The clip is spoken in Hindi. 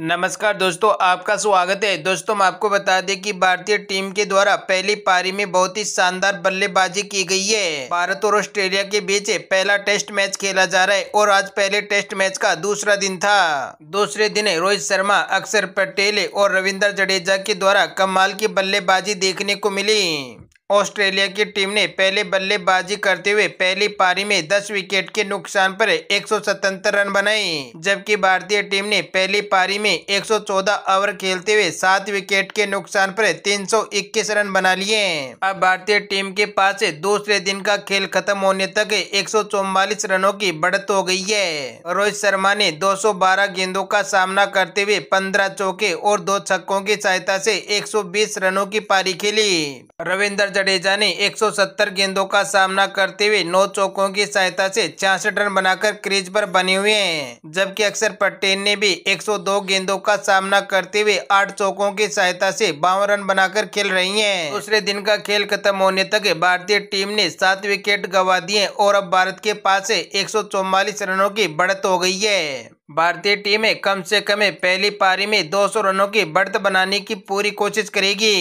नमस्कार दोस्तों आपका स्वागत है दोस्तों मैं आपको बता दें कि भारतीय टीम के द्वारा पहली पारी में बहुत ही शानदार बल्लेबाजी की गई है भारत और ऑस्ट्रेलिया के बीच पहला टेस्ट मैच खेला जा रहा है और आज पहले टेस्ट मैच का दूसरा दिन था दूसरे दिन रोहित शर्मा अक्षर पटेल और रविंदर जडेजा के द्वारा कमाल की बल्लेबाजी देखने को मिली ऑस्ट्रेलिया की टीम ने पहले बल्लेबाजी करते हुए पहली पारी में 10 विकेट के नुकसान पर एक रन बनाए जबकि भारतीय टीम ने पहली पारी में 114 ओवर खेलते हुए सात विकेट के नुकसान पर 321 रन बना लिए अब भारतीय टीम के पास दूसरे दिन का खेल खत्म होने तक एक रनों की बढ़त हो गई है रोहित शर्मा ने दो गेंदों का सामना करते हुए पंद्रह चौके और दो छक्कों की सहायता ऐसी एक रनों की पारी खेली रविंद्र जडेजा ने 170 गेंदों का सामना करते हुए नौ चौकों की सहायता से छियासठ रन बनाकर क्रीज पर बने हुए हैं जबकि अक्षर पटेल ने भी 102 गेंदों का सामना करते हुए आठ चौकों की सहायता से बावन रन बनाकर खेल रही है दूसरे दिन का खेल खत्म होने तक भारतीय टीम ने सात विकेट गंवा दिए और अब भारत के पास एक रनों की बढ़त हो गई है भारतीय टीमें कम से कम पहली पारी में 200 रनों की बढ़त बनाने की पूरी कोशिश करेगी